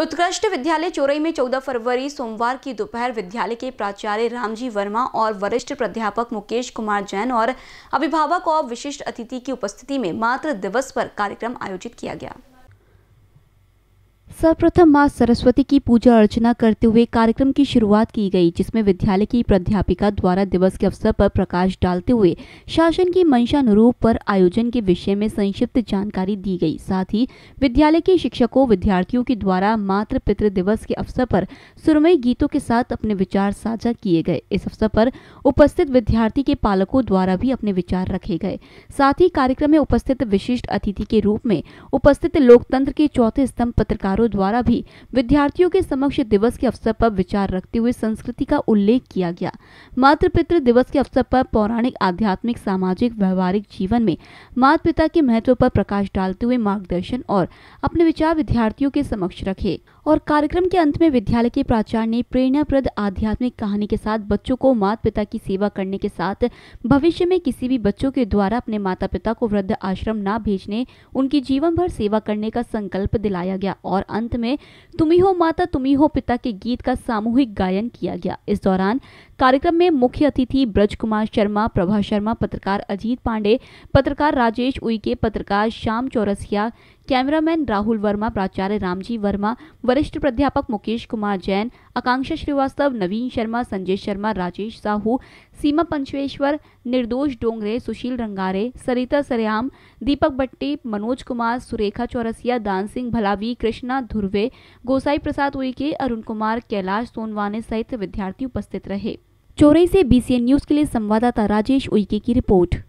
उत्कृष्ट विद्यालय चोरई में 14 फरवरी सोमवार की दोपहर विद्यालय के प्राचार्य रामजी वर्मा और वरिष्ठ प्राध्यापक मुकेश कुमार जैन और अभिभावक और विशिष्ट अतिथि की उपस्थिति में मातृ दिवस पर कार्यक्रम आयोजित किया गया सर्वप्रथम माँ सरस्वती की पूजा अर्चना करते हुए कार्यक्रम की शुरुआत की गई जिसमें विद्यालय की प्राध्यापिका द्वारा दिवस के अवसर पर प्रकाश डालते हुए शासन की मंशानुरूप पर आयोजन के विषय में संक्षिप्त जानकारी दी गई साथ ही विद्यालय के शिक्षकों विद्यार्थियों के द्वारा मातृ पितृ दिवस के अवसर पर सुरमयी गीतों के साथ अपने विचार साझा किए गए इस अवसर पर उपस्थित विद्यार्थी के पालकों द्वारा भी अपने विचार रखे गए साथ ही कार्यक्रम में उपस्थित विशिष्ट अतिथि के रूप में उपस्थित लोकतंत्र के चौथे स्तंभ पत्रकारों छात्रों द्वारा भी विद्यार्थियों के समक्ष दिवस के अवसर पर विचार रखते हुए संस्कृति का उल्लेख किया गया पितृ दिवस के अवसर पर पौराणिक आध्यात्मिक सामाजिक व्यवहारिक जीवन में माता पिता के महत्व पर प्रकाश डालते हुए मार्गदर्शन और अपने विचार विद्यार्थियों के समक्ष रखे और कार्यक्रम के अंत में विद्यालय के प्राचार्य ने प्रेरणाप्रद आध्यात्मिक कहानी के साथ बच्चों को माता पिता की सेवा करने के साथ भविष्य में किसी भी बच्चों के द्वारा अपने माता पिता को वृद्ध आश्रम न भेजने उनकी जीवन भर सेवा करने का संकल्प दिलाया गया और अंत में तुम्ही हो माता तुम्ही हो पिता के गीत का सामूहिक गायन किया गया इस दौरान कार्यक्रम में मुख्य अतिथि ब्रज कुमार शर्मा प्रभा शर्मा पत्रकार अजीत पांडे पत्रकार राजेश उइके पत्रकार श्याम चौरसिया कैमरामैन राहुल वर्मा प्राचार्य रामजी वर्मा वरिष्ठ प्राध्यापक मुकेश कुमार जैन आकांक्षा श्रीवास्तव नवीन शर्मा संजय शर्मा राजेश साहू सीमा पंचवेश्वर निर्दोष डोंगरे सुशील रंगारे सरिता सरयाम दीपक भट्टी मनोज कुमार सुरेखा चौरसिया दान सिंह भलावी कृष्णा धुर्वे गोसाई प्रसाद उइके अरुण कुमार कैलाश सोनवाने सहित विद्यार्थी उपस्थित रहे चोरई से बीसीएन न्यूज के लिए संवाददाता राजेश उइके की रिपोर्ट